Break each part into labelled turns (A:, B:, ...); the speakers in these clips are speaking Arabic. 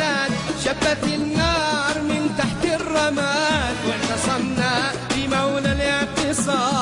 A: الأسد شبت النار من تحت الرماد واعتصمنا بمولى الاعتصام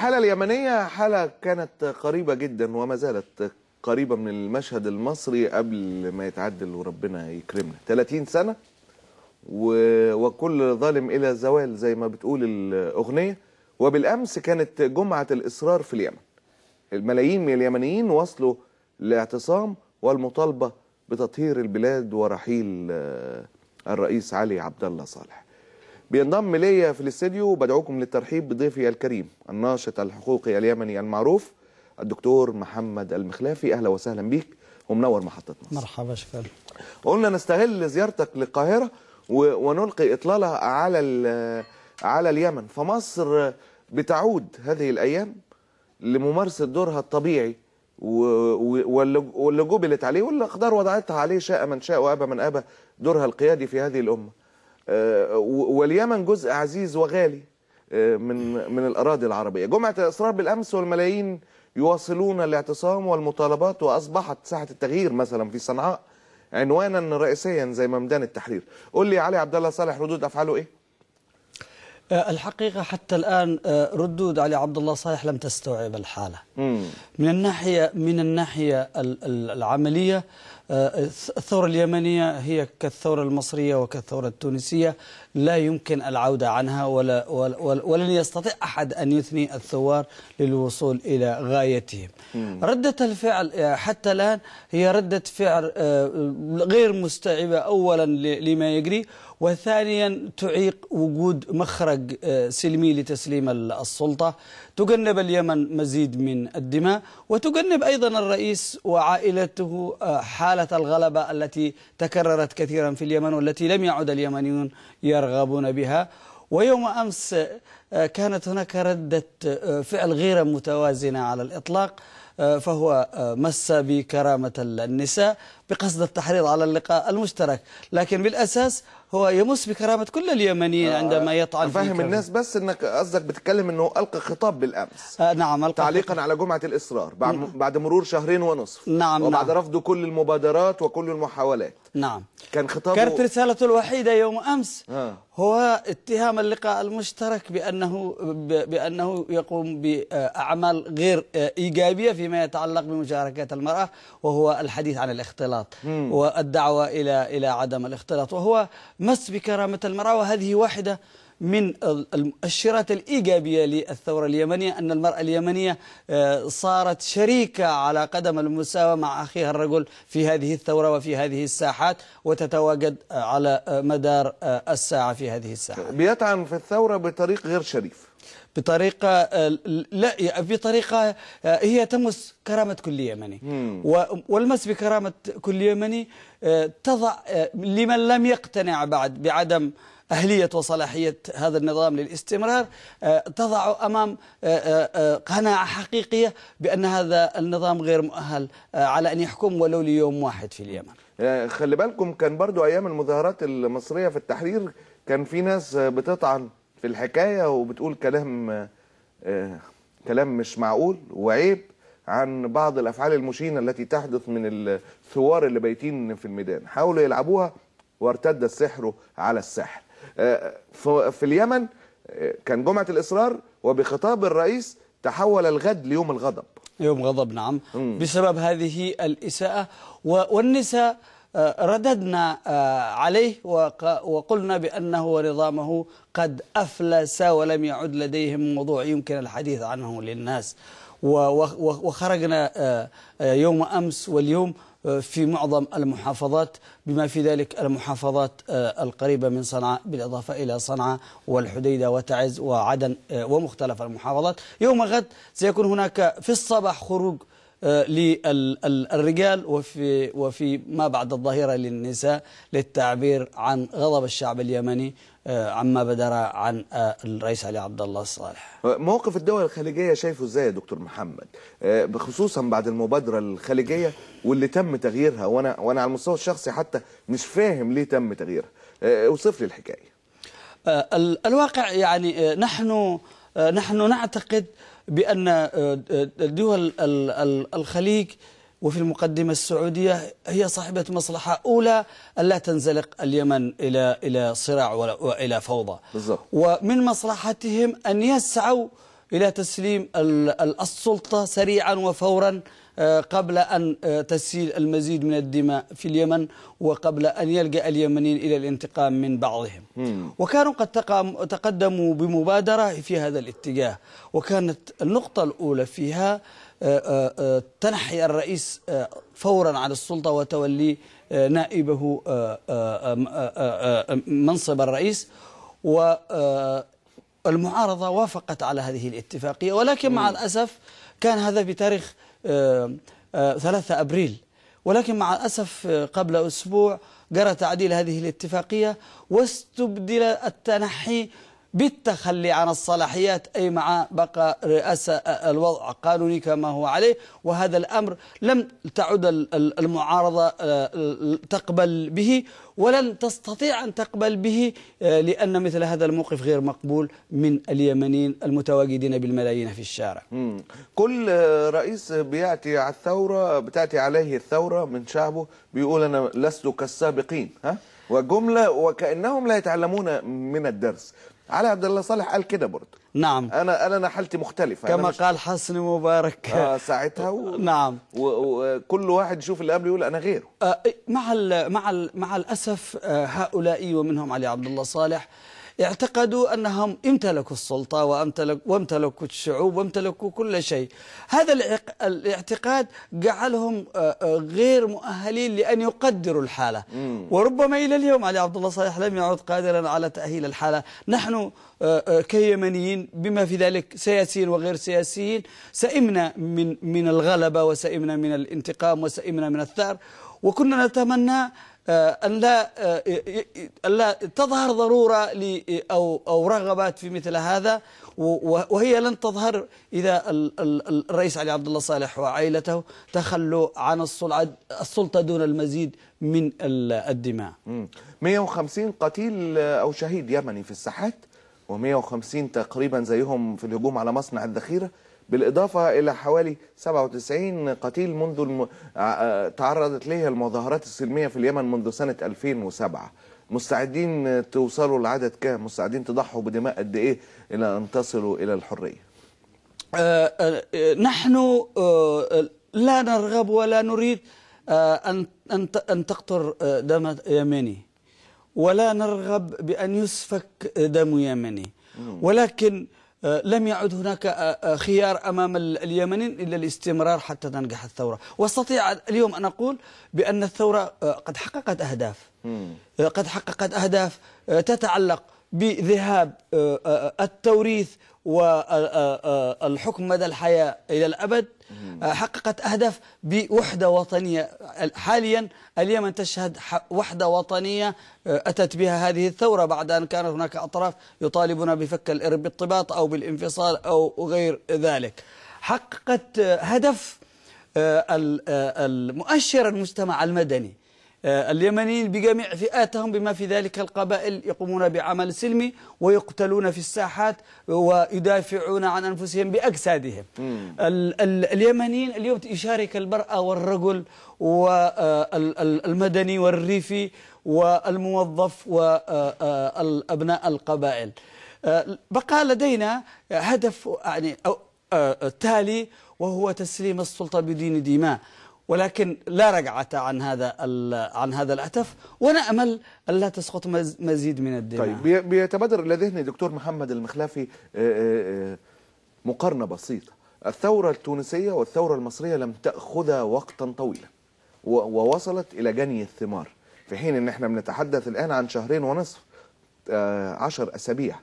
B: الحالة اليمنية حالة كانت قريبة جدا وما زالت قريبة من المشهد المصري قبل ما يتعدل وربنا يكرمنا 30 سنة و... وكل ظالم إلى زوال زي ما بتقول الأغنية وبالأمس كانت جمعة الإصرار في اليمن الملايين من اليمنيين وصلوا لاعتصام والمطالبة بتطهير البلاد ورحيل آه، الرئيس علي عبد الله صالح بينضم ليا في الاستديو وبدعوكم للترحيب بضيفي الكريم الناشط الحقوقي اليمني المعروف الدكتور محمد المخلافي اهلا وسهلا بيك ومنور محطتنا
C: مرحبا شكرا
B: قلنا نستغل زيارتك للقاهره ونلقي اطلاله على على اليمن فمصر بتعود هذه الايام لممارسه دورها الطبيعي واللي جبلت عليه واللي اقدر وضعتها عليه شاء من شاء وابى من ابى دورها القيادي في هذه الامه آه، واليمن جزء عزيز وغالي آه، من من الاراضي العربيه جمعه الاسرار بالامس والملايين يواصلون الاعتصام والمطالبات واصبحت ساحه التغيير مثلا في صنعاء عنوانا رئيسيا زي ميدان التحرير قول لي علي عبد الله صالح ردود افعاله ايه
C: آه، الحقيقة حتى الآن ردود علي عبد الله صالح لم تستوعب الحالة مم. من الناحية من الناحية العملية آه، الثورة اليمنية هي كالثورة المصرية وكالثورة التونسية لا يمكن العودة عنها ولا ولن يستطيع أحد أن يثني الثوار للوصول إلى غايتهم ردة الفعل حتى الآن هي ردة فعل آه، غير مستوعبة أولا لما يجري وثانيا تعيق وجود مخرج آه، سلمي لتسليم السلطة تجنب اليمن مزيد من الدماء وتجنب أيضا الرئيس وعائلته آه، حالة الغلبة التي تكررت كثيرا في اليمن والتي لم يعد اليمنيون يرغبون بها ويوم أمس آه، كانت هناك ردة آه، فعل غير متوازنة على الإطلاق آه، فهو مس بكرامة النساء بقصد التحريض على اللقاء المشترك لكن
B: بالأساس هو يمس بكرامة كل اليمنيين آه، عندما يطعن فاهم الناس بس أنك قصدك بتتكلم أنه ألقى خطاب بالأمس آه نعم ألقى تعليقا على جمعة الإصرار بعد, نعم. بعد مرور شهرين ونصف نعم وبعد نعم. رفض كل المبادرات وكل المحاولات نعم كان خطابه كانت
C: رسالته الوحيدة يوم أمس آه. هو اتهام اللقاء المشترك بأنه بأنه يقوم بأعمال غير إيجابية فيما يتعلق بمشاركات المرأة وهو الحديث عن الاختلاط مم. والدعوة إلى إلى عدم الاختلاط وهو مس بكرامة المرأة وهذه واحدة من المؤشرات الإيجابية للثورة اليمنية أن المرأة اليمنية آه، صارت شريكة على قدم المساواة مع أخيها الرجل في هذه الثورة وفي هذه الساحات وتتواجد آه، على آه، مدار الساعة في هذه الساحة بيطعن في الثورة بطريق غير شريف بطريقه آه، لا بطريقه آه، هي تمس كرامه كل يمني والمس بكرامه كل يمني آه، تضع لمن لم يقتنع بعد بعدم أهلية وصلاحية هذا النظام للاستمرار تضع أمام قناعة حقيقية بأن هذا النظام غير مؤهل
B: على أن يحكم ولو ليوم واحد في اليمن خلي بالكم كان برضو أيام المظاهرات المصرية في التحرير كان في ناس بتطعن في الحكايه وبتقول كلام آه، كلام مش معقول وعيب عن بعض الافعال المشينه التي تحدث من الثوار اللي بايتين في الميدان حاولوا يلعبوها وارتد السحر على السحر آه، في اليمن آه، كان جمعه الاصرار وبخطاب الرئيس تحول الغد ليوم الغضب
C: يوم غضب نعم بسبب هذه الاساءه والنساء آه، رددنا آه، عليه وقلنا بأنه ونظامه قد أفلس ولم يعد لديهم موضوع يمكن الحديث عنه للناس وخرجنا آه، يوم أمس واليوم في معظم المحافظات بما في ذلك المحافظات القريبة من صنعاء بالإضافة إلى صنعاء والحديدة وتعز وعدن ومختلف المحافظات يوم غد سيكون هناك في الصباح خروج آه، للرجال وفي وفي ما بعد الظهيرة للنساء للتعبير عن غضب الشعب اليمني آه، عما بدر عن آه، الرئيس علي عبد الله الصالح
B: موقف الدول الخليجية شايفه ازاي يا دكتور محمد بخصوصا بعد المبادرة الخليجية واللي تم تغييرها وانا وانا على المستوى الشخصي حتى مش فاهم ليه تم تغييرها اوصف لي الحكاية
C: الواقع يعني نحن نحن نعتقد بأن آه، آه، دول الخليج وفي المقدمة السعودية هي صاحبة مصلحة أولى ألا تنزلق اليمن إلى إلى صراع وإلى فوضى بالزبط. ومن مصلحتهم أن يسعوا إلى تسليم السلطة سريعا وفورا آه، قبل أن آه، تسيل المزيد من الدماء في اليمن وقبل أن يلجأ اليمنيين إلى الانتقام من بعضهم وكانوا قد تقدموا بمبادرة في هذا الاتجاه وكانت النقطة الأولى فيها آه، تنحي الرئيس فورا عن السلطة وتولي نائبه منصب الرئيس والمعارضة وافقت على هذه الاتفاقية ولكن مع الأسف كان هذا بتاريخ 3 آه، آه، أبريل ولكن مع الأسف آه، قبل أسبوع جرى تعديل هذه الاتفاقية واستبدل التنحي بالتخلي عن الصلاحيات أي مع بقى رئاسة الوضع قانوني كما هو عليه وهذا الأمر لم تعد المعارضة آه، تقبل به ولن تستطيع أن تقبل به آه، لأن مثل هذا الموقف غير مقبول من اليمنيين المتواجدين بالملايين في الشارع
B: كل رئيس بيأتي على الثورة بتأتي عليه الثورة من شعبه بيقول أنا لست كالسابقين ها وجملة وكأنهم لا يتعلمون من الدرس علي عبد الله صالح قال كده برضه نعم انا انا انا حالتي مختلفه كما مش... قال حسن مبارك آه ساعتها و... نعم وكل و... واحد يشوف اللي قبله يقول انا غيره
C: آه إيه، مع ال... مع ال... مع الاسف آه هؤلاء ومنهم علي عبد الله صالح اعتقدوا أنهم امتلكوا السلطة وامتلكوا, وامتلكوا الشعوب وامتلكوا كل شيء هذا الاعتقاد جعلهم آه، آه، غير مؤهلين لأن يقدروا الحالة وربما إلى اليوم علي عبد الله صالح لم يعد قادرا على تأهيل الحالة نحن آه، كيمنيين بما في ذلك سياسيين وغير سياسيين سئمنا من من الغلبة وسئمنا من الانتقام وسئمنا من الثأر وكنا نتمنى آه، أن لا آه، أن لا تظهر ضرورة أو أو رغبات في مثل هذا وهي لن تظهر إذا الرئيس علي عبد الله صالح وعائلته تخلوا
B: عن السلطة دون المزيد من الدماء 150 قتيل آه، أو شهيد يمني في الساحات و150 تقريبا زيهم في الهجوم على مصنع الذخيرة بالإضافة إلى حوالي 97 قتيل منذ الم... آه، آه، تعرضت لها المظاهرات السلمية في اليمن منذ سنة 2007 مستعدين توصلوا لعدد كام مستعدين تضحوا بدماء قد إيه إلى أن تصلوا إلى الحرية
C: آه آه, آه، نحن آه لا نرغب ولا نريد أن أن تقطر دم يمني ولا نرغب بأن يسفك دم يمني ولكن أه، لم يعد هناك أه، أه، خيار أمام اليمنيين إلا الاستمرار حتى تنجح الثورة واستطيع اليوم أن أقول بأن الثورة قد حققت أهداف قد حققت أهداف تتعلق بذهاب آه، آه، آه، التوريث والحكم مدى الحياة إلى الأبد حققت أهداف بوحدة وطنية حاليا اليمن تشهد وحدة وطنية أتت بها هذه الثورة بعد أن كان هناك أطراف يطالبون بفك بالارتباط أو بالانفصال أو غير ذلك حققت هدف المؤشر المجتمع المدني آه، اليمنيين بجميع فئاتهم بما في ذلك القبائل يقومون بعمل سلمي ويقتلون في الساحات ويدافعون عن أنفسهم بأجسادهم ال ال اليمنيين اليوم يشارك المرأة والرجل والمدني آه، والريفي والموظف وأبناء آه، القبائل بقى لدينا هدف يعني تالي وهو تسليم السلطة بدين دماء ولكن لا رجعة عن هذا عن هذا الهتف ونأمل أن الا تسقط
B: مزيد من الدماء طيب بيتبادر الى ذهني دكتور محمد المخلافي آه، آه، آه، مقارنه بسيطه الثوره التونسيه والثوره المصريه لم تاخذ وقتا طويلا ووصلت الى جني الثمار في حين ان احنا بنتحدث الان عن شهرين ونصف عشر اسابيع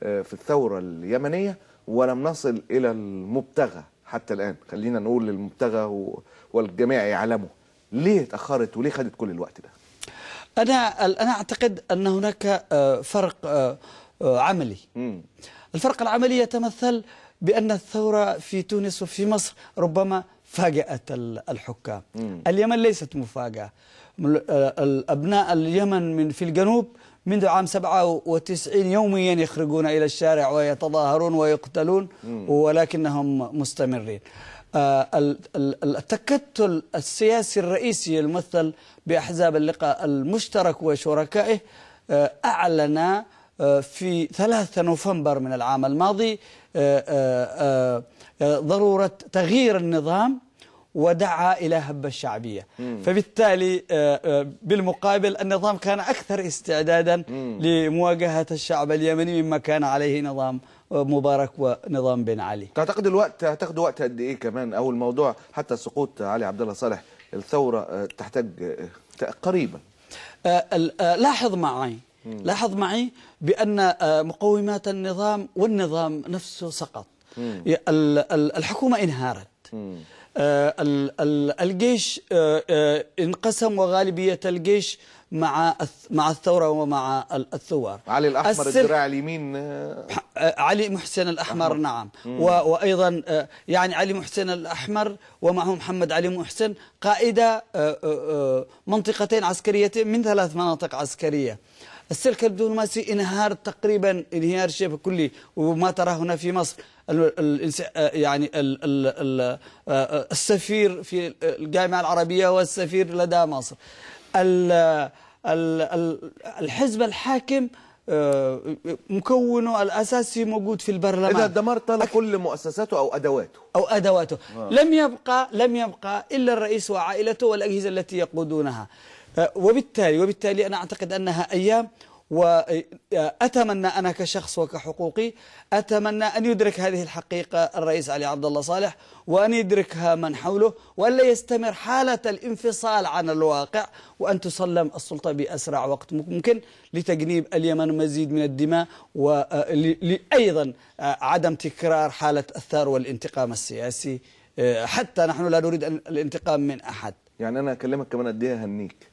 B: في الثوره اليمنيه ولم نصل الى المبتغى حتى الان خلينا نقول للمبتغى والجميع يعلمه ليه اتاخرت وليه خدت كل الوقت ده
C: انا انا اعتقد ان هناك آه، فرق آه، آه، عملي الفرق العملي يتمثل بأن الثورة في تونس وفي مصر ربما فاجأت الحكام اليمن ليست مفاجأة أبناء اليمن من في الجنوب منذ عام 97 يوميا يخرجون إلى الشارع ويتظاهرون ويقتلون ولكنهم مستمرين آه، التكتل السياسي الرئيسي الممثل بأحزاب اللقاء المشترك وشركائه آه، أعلن آه، في 3 نوفمبر من العام الماضي ضرورة تغيير النظام ودعا إلى هبة الشعبية مم. فبالتالي آه، آه، بالمقابل النظام كان أكثر استعدادا مم. لمواجهة الشعب اليمني مما كان عليه نظام آه، مبارك ونظام
B: بن علي تعتقد الوقت هتاخد وقت قد إيه كمان أو الموضوع حتى سقوط علي عبد الله صالح الثورة تحتاج قريبا
C: لاحظ معي لاحظ معي بأن مقومات النظام والنظام نفسه سقط الحكومة انهارت آه، الجيش آه، آه، انقسم وغالبية الجيش مع مع الثورة ومع الثوار علي الأحمر الدراع اليمين علي محسن الأحمر أحمر. نعم وأيضا يعني علي محسن الأحمر ومعه محمد علي محسن قائدة منطقتين عسكريتين من ثلاث مناطق عسكرية السلك الدبلوماسي انهار تقريبا انهيار شبه كلي وما تراه هنا في مصر آه، يعني آه، آه، السفير في الجامعة العربية والسفير لدى مصر الحزب الحاكم مكونه الأساسي موجود في البرلمان إذا دمرت كل مؤسساته أو أدواته أو أدواته آه. لم يبقى لم يبقى إلا الرئيس وعائلته والأجهزة التي يقودونها وبالتالي وبالتالي أنا أعتقد أنها أيام وأتمنى أنا كشخص وكحقوقي أتمنى أن يدرك هذه الحقيقة الرئيس علي عبد الله صالح وأن يدركها من حوله وأن لا يستمر حالة الانفصال عن الواقع وأن تسلم السلطة بأسرع وقت ممكن لتجنيب اليمن مزيد من الدماء وأيضا آه، عدم تكرار حالة الثار والانتقام السياسي آه، حتى نحن لا نريد الانتقام من أحد
B: يعني أنا أكلمك كمان أديها هنيك